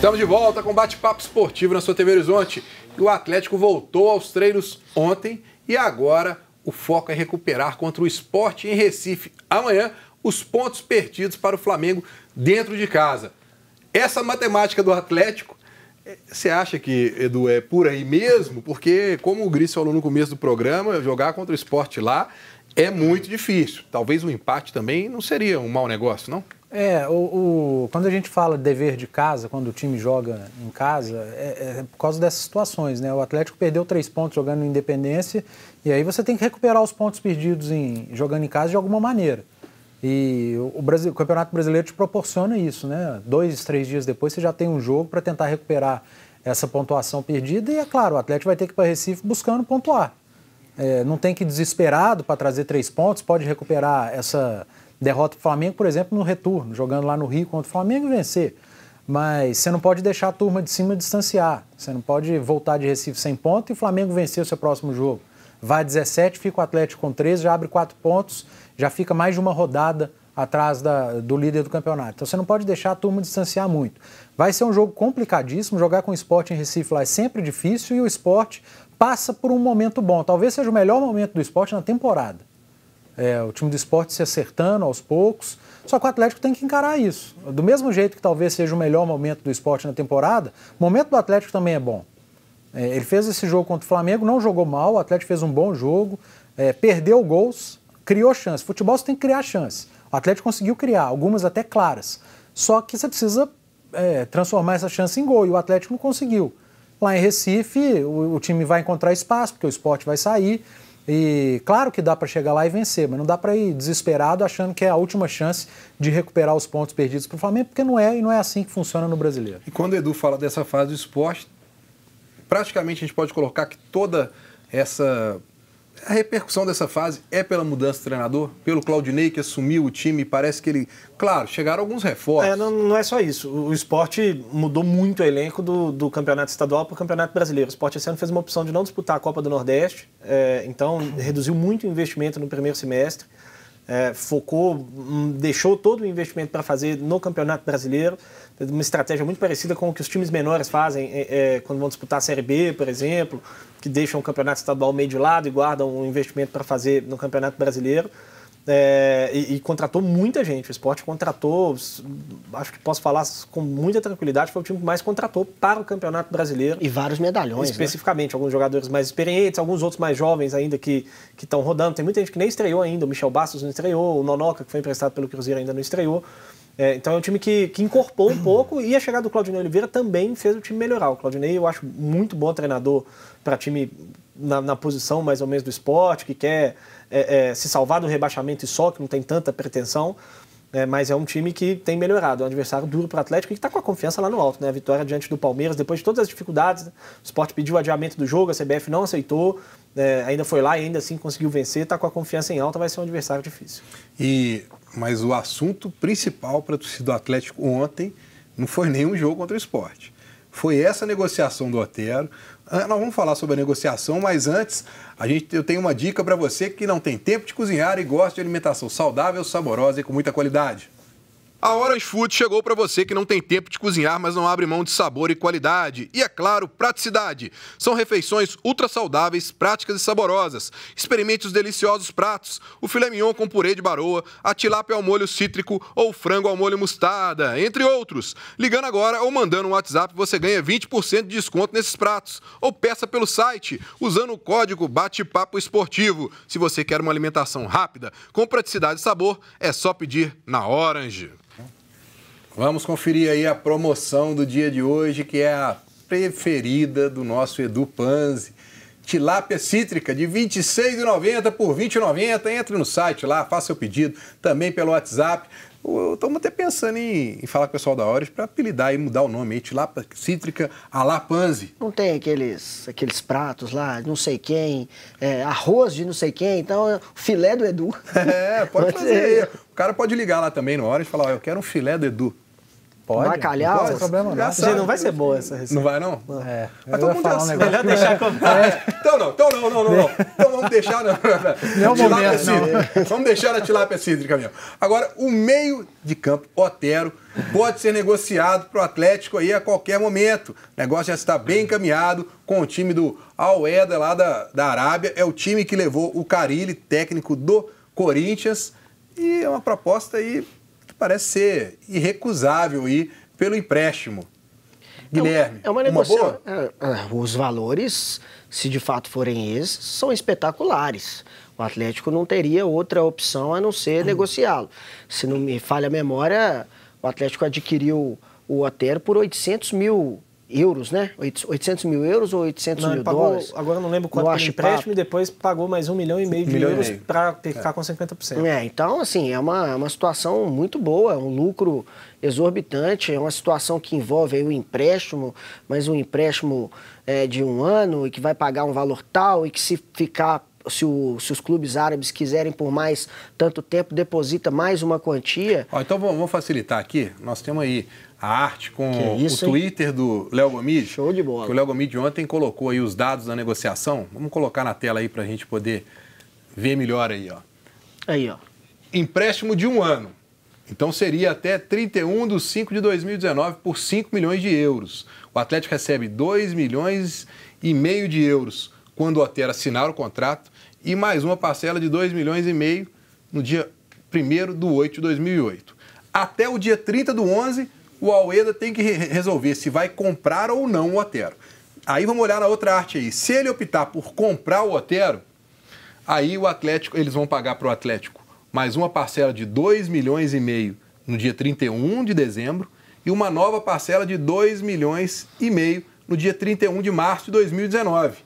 Estamos de volta com bate-papo esportivo na sua TV Horizonte. o Atlético voltou aos treinos ontem e agora o foco é recuperar contra o esporte em Recife. Amanhã, os pontos perdidos para o Flamengo dentro de casa. Essa matemática do Atlético, eh, você acha que, Edu, é por aí mesmo? Porque, como o Gris falou no começo do programa, jogar contra o esporte lá é muito difícil. Talvez o um empate também não seria um mau negócio, não? É, o, o, quando a gente fala de dever de casa, quando o time joga em casa, é, é, por causa dessas situações, né? O Atlético perdeu três pontos jogando no Independência, e aí você tem que recuperar os pontos perdidos em, jogando em casa de alguma maneira. E o, Brasil, o Campeonato Brasileiro te proporciona isso, né? Dois, três dias depois você já tem um jogo para tentar recuperar essa pontuação perdida, e é claro, o Atlético vai ter que ir para Recife buscando pontuar. É, não tem que ir desesperado para trazer três pontos, pode recuperar essa derrota o Flamengo, por exemplo, no retorno, jogando lá no Rio contra o Flamengo e vencer. Mas você não pode deixar a turma de cima distanciar. Você não pode voltar de Recife sem ponto e o Flamengo vencer o seu próximo jogo. Vai 17, fica o Atlético com 13, já abre 4 pontos, já fica mais de uma rodada atrás da, do líder do campeonato. Então você não pode deixar a turma distanciar muito. Vai ser um jogo complicadíssimo, jogar com o esporte em Recife lá é sempre difícil e o esporte passa por um momento bom. Talvez seja o melhor momento do esporte na temporada. É, o time do esporte se acertando aos poucos. Só que o Atlético tem que encarar isso. Do mesmo jeito que talvez seja o melhor momento do esporte na temporada, o momento do Atlético também é bom. É, ele fez esse jogo contra o Flamengo, não jogou mal, o Atlético fez um bom jogo, é, perdeu gols, criou chance. Futebol você tem que criar chance. O Atlético conseguiu criar, algumas até claras. Só que você precisa é, transformar essa chance em gol e o Atlético não conseguiu. Lá em Recife, o, o time vai encontrar espaço, porque o esporte vai sair. E claro que dá para chegar lá e vencer, mas não dá para ir desesperado achando que é a última chance de recuperar os pontos perdidos para o Flamengo, porque não é e não é assim que funciona no brasileiro. E quando o Edu fala dessa fase do esporte, praticamente a gente pode colocar que toda essa a repercussão dessa fase é pela mudança de treinador, pelo Claudinei que assumiu o time, parece que ele. Claro, chegaram alguns reforços. É, não, não, é só isso. O esporte mudou muito o elenco do, do campeonato estadual para o campeonato brasileiro. O esporte esse ano fez uma opção de não disputar a Copa do Nordeste, é, então reduziu muito o investimento no primeiro semestre é, focou, hum, deixou todo o investimento para fazer no Campeonato Brasileiro, uma estratégia muito parecida com o que os times menores fazem é, é, quando vão disputar a Série B, por exemplo, que deixam o Campeonato Estadual meio de lado e guardam o investimento para fazer no Campeonato Brasileiro. É, e, e, contratou muita gente. O esporte contratou, acho que posso falar com muita tranquilidade, foi o time que mais contratou para o Campeonato Brasileiro. E vários medalhões. Né? Especificamente, né? alguns jogadores mais experientes, alguns outros mais jovens ainda que estão rodando. Tem muita gente que nem estreou ainda. O Michel Bastos não estreou, o Nonoca, que foi emprestado pelo Cruzeiro, ainda não estreou. É, então é um time que, que incorporou um pouco e a chegada do Claudinei Oliveira também fez o time melhorar. O Claudinei eu acho muito bom treinador para time na, na, posição mais ou menos do esporte, que quer é, é, se salvar do rebaixamento e só, que não tem tanta pretensão. É, mas é um time que tem melhorado, é um adversário duro para o Atlético e que está com a confiança lá no alto. Né? A vitória diante do Palmeiras, depois de todas as dificuldades, o Sport pediu o adiamento do jogo, a CBF não aceitou, é, ainda foi lá e ainda assim conseguiu vencer, está com a confiança em alta, vai ser um adversário difícil. E mas o assunto principal para a torcida do Atlético ontem não foi nenhum jogo contra o esporte. Foi essa negociação do Otero. Ah, nós vamos falar sobre a negociação, mas antes a gente, eu tenho uma dica para você que não tem tempo de cozinhar e gosta de alimentação saudável, saborosa e com muita qualidade. A Horas Food chegou para você que não tem tempo de cozinhar, mas não abre mão de sabor e qualidade. E, é claro, praticidade. São refeições ultra saudáveis, práticas e saborosas. Experimente os deliciosos pratos. O filé mignon com purê de baroa, a tilápia ao molho cítrico ou frango ao molho mostarda, entre outros. Ligando agora ou mandando um WhatsApp, você ganha 20% de desconto nesses pratos. Ou peça pelo site, usando o código Bate-Papo Esportivo. Se você quer uma alimentação rápida, com praticidade e sabor, é só pedir na Orange. Vamos conferir aí a promoção do dia de hoje, que é a preferida do nosso Edu Panzi. Tilápia cítrica de R$ 26,90 por R$ 20,90. Entre no site lá, faça seu pedido, também pelo WhatsApp. Eu estou até pensando em, em, falar com o pessoal da Ores para apelidar e mudar o nome aí, tilápia cítrica a la panze. Não tem aqueles, aqueles pratos lá, não sei quem, é, arroz de não sei quem, então filé do Edu. É, pode fazer. É. o cara pode ligar lá também no Ores e falar, ó, eu quero um filé do Edu. Pode. Vai calhar? Não, pode, problema não. não vai ser boa essa receita. Não vai, não? É. é. Mas todo mundo falar um assim, né? Melhor deixar é. Então não, então não, não, não, não. É. Então vamos deixar na, não tilápia é cídrica. Vamos deixar na tilápia cídrica mesmo. Agora, o meio de campo, Otero, pode ser negociado para o Atlético aí a qualquer momento. O negócio já está bem encaminhado com o time do Al-Eda lá da, da Arábia. É o time que levou o Carilli, técnico do Corinthians. E é uma proposta aí parece ser irrecusável ir pelo empréstimo. Guilherme, é uma, é uma, uma boa? Os valores, se de fato forem esses, são espetaculares. O Atlético não teria outra opção a não ser negociá-lo. Se não me falha a memória, o Atlético adquiriu o Otero por 800 mil euros, né? 800 mil euros ou 800 não, mil pagou, dólares? Agora não lembro quanto pelo é empréstimo e depois pagou mais um milhão e meio de milhão euros para é. ficar é. com 50%. É, então, assim, é uma, é uma situação muito boa, é um lucro exorbitante, é uma situação que envolve aí o empréstimo, mas um empréstimo é, de um ano e que vai pagar um valor tal e que se ficar se, o, se, os clubes árabes quiserem por mais tanto tempo, deposita mais uma quantia. Ó, então vamos facilitar aqui. Nós temos aí a arte com isso, o Twitter hein? do Léo Gomide. Show de bola. Que o Léo Gomide ontem colocou aí os dados da negociação. Vamos colocar na tela aí para a gente poder ver melhor aí, ó. Aí, ó. Empréstimo de um ano. Então seria até 31 de 5 de 2019 por 5 milhões de euros. O Atlético recebe 2 milhões e meio de euros quando o Otero assinar o contrato e mais uma parcela de 2 milhões e meio no dia 1 de 8 de 2008. Até o dia 30 do 11, o Aleda tem que resolver se vai comprar ou não o Otero. Aí vamos olhar na outra arte aí. Se ele optar por comprar o Otero, aí o Atlético, eles vão pagar para o Atlético mais uma parcela de 2 milhões e meio no dia 31 de dezembro e uma nova parcela de 2 milhões e meio no dia 31 de março de 2019.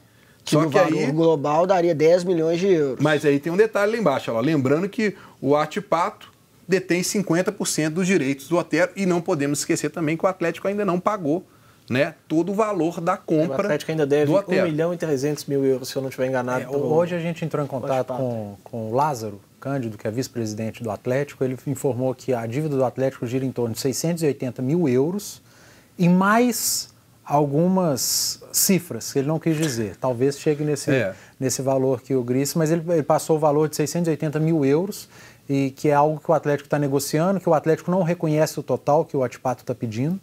Que Só no que valor aí, global daria 10 milhões de euros. Mas aí tem um detalhe lá embaixo. Ó. Lembrando que o Atipato detém 50% dos direitos do Otero e não podemos esquecer também que o Atlético ainda não pagou né, todo o valor da compra. O Atlético ainda deve 1 milhão e 300 mil euros, se eu não estiver enganado. É, pelo... Hoje a gente entrou em contato com, com o Lázaro Cândido, que é vice-presidente do Atlético. Ele informou que a dívida do Atlético gira em torno de 680 mil euros e mais algumas cifras que ele não quis dizer. Talvez chegue nesse, é. nesse valor que o Gris, mas ele, ele passou o valor de 680 mil euros e que é algo que o Atlético está negociando, que o Atlético não reconhece o total que o Atipato está pedindo.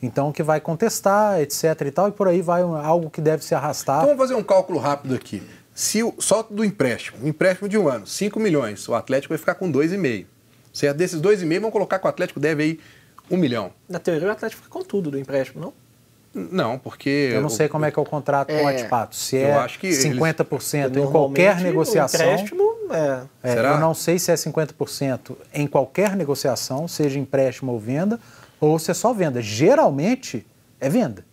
Então, que vai contestar, etc e tal, e por aí vai algo que deve se arrastar. Então, vamos fazer um cálculo rápido aqui. Se o, só do empréstimo, um empréstimo de um ano, 5 milhões, o Atlético vai ficar com 2,5. Certo? É desses 2,5, vão colocar que o Atlético deve aí 1 um milhão. Na teoria, o Atlético fica com tudo do empréstimo, não? Não, porque. Eu não sei como é que é o contrato é, com o é. Atipato. Se é 50% eles, em qualquer negociação. O empréstimo é. é, Será? Eu não sei se é 50% em qualquer negociação, seja empréstimo ou venda, ou se é só venda. Geralmente é venda.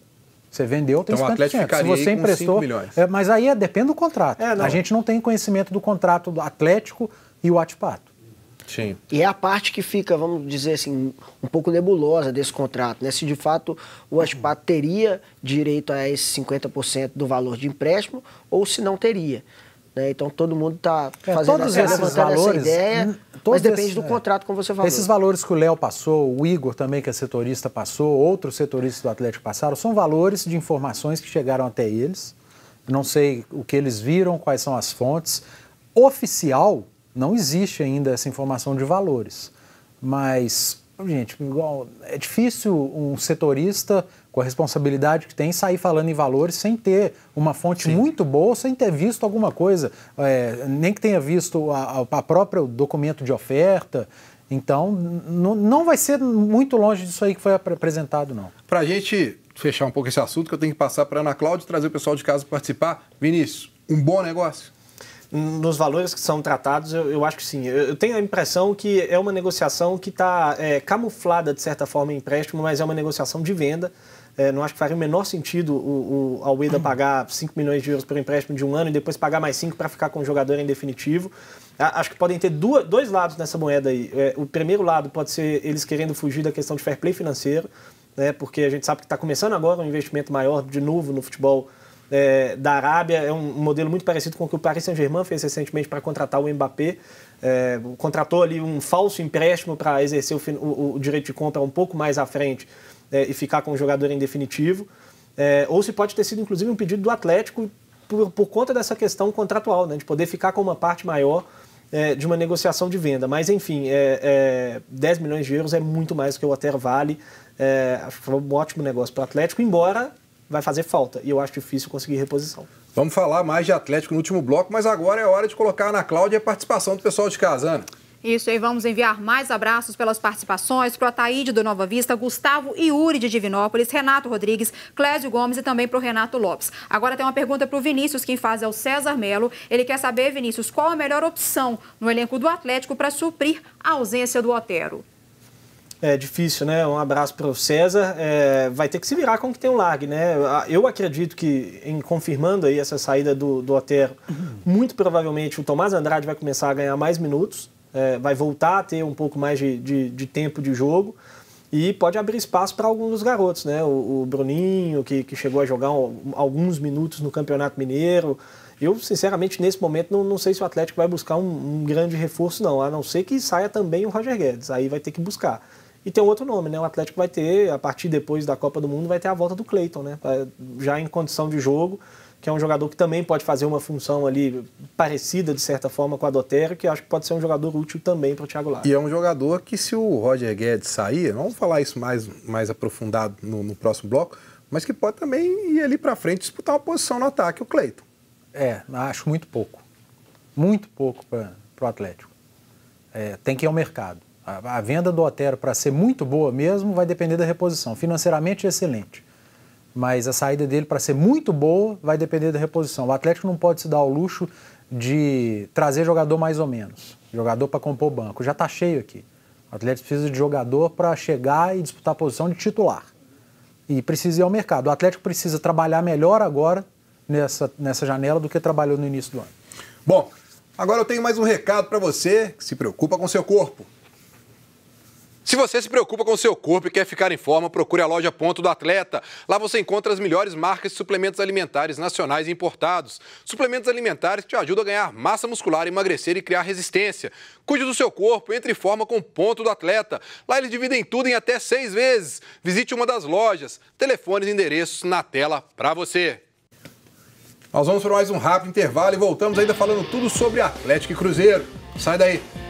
Você vendeu, tem então, 50%. Se você emprestou. É, mas aí é, depende do contrato. É, a gente não tem conhecimento do contrato do Atlético e o Atipato. Sim. E é a parte que fica, vamos dizer assim, um pouco nebulosa desse contrato, né? Se de fato o Atipato teria direito a esses 50% do valor de empréstimo ou se não teria. Né? Então todo mundo está é, fazendo todos essa, esses valores, essa ideia, hum, mas depende do é. contrato como você falou. Esses valores que o Léo passou, o Igor também, que é setorista, passou, outros setoristas do Atlético passaram, são valores de informações que chegaram até eles. Não sei o que eles viram, quais são as fontes. Oficial, não existe ainda essa informação de valores. Mas Gente, igual, é difícil um setorista com a responsabilidade que tem sair falando em valores sem ter uma fonte Sim. muito boa, sem ter visto alguma coisa, é, nem que tenha visto a, a própria documento de oferta. Então, não vai ser muito longe disso aí que foi apresentado, não. Para a gente fechar um pouco esse assunto, que eu tenho que passar para a Ana Cláudia trazer o pessoal de casa participar. Vinícius, um bom negócio? nos valores que são tratados, eu, eu acho que sim. Eu, eu, tenho a impressão que é uma negociação que está é, camuflada, de certa forma, em empréstimo, mas é uma negociação de venda. É, não acho que faria o menor sentido o, o Almeida pagar 5 milhões de euros por empréstimo de um ano e depois pagar mais 5 para ficar com o jogador em definitivo. Acho que podem ter duas, dois lados nessa moeda aí. É, o primeiro lado pode ser eles querendo fugir da questão de fair play financeiro, né, porque a gente sabe que está começando agora um investimento maior de novo no futebol é, da Arábia é um modelo muito parecido com o que o Paris Saint-Germain fez recentemente para contratar o Mbappé. É, contratou ali um falso empréstimo para exercer o, o, o, direito de compra um pouco mais à frente é, e ficar com o jogador em definitivo. É, ou se pode ter sido, inclusive, um pedido do Atlético por, por conta dessa questão contratual, né, de poder ficar com uma parte maior é, de uma negociação de venda. Mas, enfim, é, 10 é, milhões de euros é muito mais do que o Otero vale. acho que foi um ótimo negócio para o Atlético, embora vai fazer falta. E eu acho difícil conseguir reposição. Vamos falar mais de Atlético no último bloco, mas agora é hora de colocar na Cláudia a participação do pessoal de casa, Ana. Isso aí, vamos enviar mais abraços pelas participações para o Ataíde do Nova Vista, Gustavo e Uri de Divinópolis, Renato Rodrigues, Clésio Gomes e também para o Renato Lopes. Agora tem uma pergunta para o Vinícius, quem faz é o César Melo. Ele quer saber, Vinícius, qual a melhor opção no elenco do Atlético para suprir a ausência do Otero? é difícil, né? Um abraço para o César. É, vai ter que se virar com o que tem o Largue, né? Eu acredito que, em confirmando aí essa saída do, do Otero, muito provavelmente o Tomás Andrade vai começar a ganhar mais minutos, é, vai voltar a ter um pouco mais de, de, de tempo de jogo e pode abrir espaço para alguns dos garotos, né? O, o Bruninho, que, que chegou a jogar alguns minutos no Campeonato Mineiro. Eu, sinceramente, nesse momento, não, não sei se o Atlético vai buscar um, um grande reforço, não, a não ser que saia também o Roger Guedes. Aí vai ter que buscar. E tem outro nome, né? O Atlético vai ter, a partir depois da Copa do Mundo, vai ter a volta do Cleiton, né? Tá já em condição de jogo, que é um jogador que também pode fazer uma função ali parecida, de certa forma, com a Dotero, que acho que pode ser um jogador útil também para o Thiago Lara. E é um jogador que, se o Roger Guedes sair, vamos falar isso mais, mais aprofundado no, no próximo bloco, mas que pode também ir ali para frente disputar uma posição no ataque, o Cleiton. É, acho muito pouco. Muito pouco para o Atlético. É, tem que ir ao mercado. A, venda do Otero, para ser muito boa mesmo, vai depender da reposição. Financeiramente, excelente. Mas a saída dele, para ser muito boa, vai depender da reposição. O Atlético não pode se dar ao luxo de trazer jogador mais ou menos. Jogador para compor o banco. Já está cheio aqui. O Atlético precisa de jogador para chegar e disputar a posição de titular. E precisa ir ao mercado. O Atlético precisa trabalhar melhor agora nessa, nessa janela do que trabalhou no início do ano. Bom, agora eu tenho mais um recado para você que se preocupa com seu corpo. Se você se preocupa com o seu corpo e quer ficar em forma, procure a loja Ponto do Atleta. Lá você encontra as melhores marcas de suplementos alimentares nacionais e importados. Suplementos alimentares que te ajudam a ganhar massa muscular, emagrecer e criar resistência. Cuide do seu corpo, entre em forma com Ponto do Atleta. Lá eles dividem tudo em até seis vezes. Visite uma das lojas. Telefones e endereços na tela para você. Nós vamos para mais um rápido intervalo e voltamos ainda falando tudo sobre Atlético e Cruzeiro. Sai daí!